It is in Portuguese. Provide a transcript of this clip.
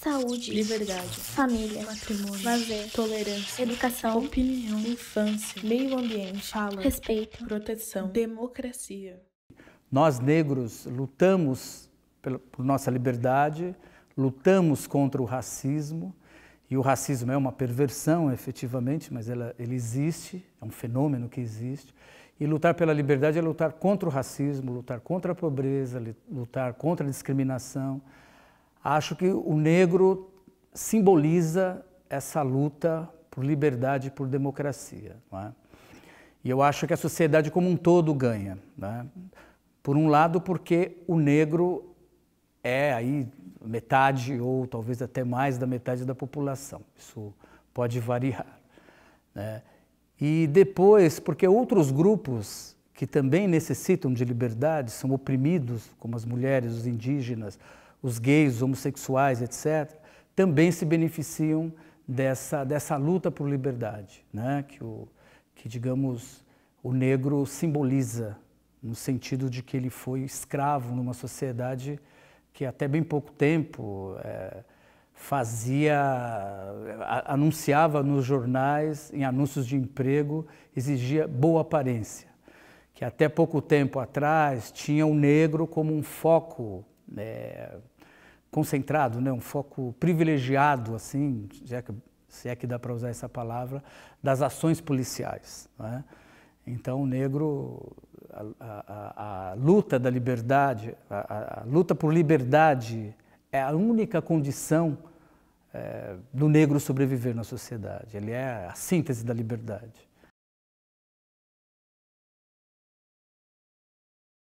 saúde, liberdade, família, matrimônio, lazer, tolerância, educação, opinião, infância, meio ambiente, fala, respeito, proteção, democracia. Nós negros lutamos por nossa liberdade, lutamos contra o racismo, e o racismo é uma perversão, efetivamente, mas ela, ele existe, é um fenômeno que existe. E lutar pela liberdade é lutar contra o racismo, lutar contra a pobreza, lutar contra a discriminação, Acho que o negro simboliza essa luta por liberdade e por democracia. É? E eu acho que a sociedade como um todo ganha. É? Por um lado, porque o negro é aí metade ou talvez até mais da metade da população. Isso pode variar. Né? E depois, porque outros grupos que também necessitam de liberdade, são oprimidos, como as mulheres, os indígenas, os gays, os homossexuais, etc., também se beneficiam dessa, dessa luta por liberdade, né? que, o, que, digamos, o negro simboliza, no sentido de que ele foi escravo numa sociedade que até bem pouco tempo é, fazia, anunciava nos jornais, em anúncios de emprego, exigia boa aparência que até pouco tempo atrás tinha o negro como um foco né, concentrado, né, um foco privilegiado, assim, já é que, se é que dá para usar essa palavra, das ações policiais. Né? Então, o negro, a, a, a luta da liberdade, a, a, luta por liberdade é a única condição é, do negro sobreviver na sociedade. Ele é a síntese da liberdade.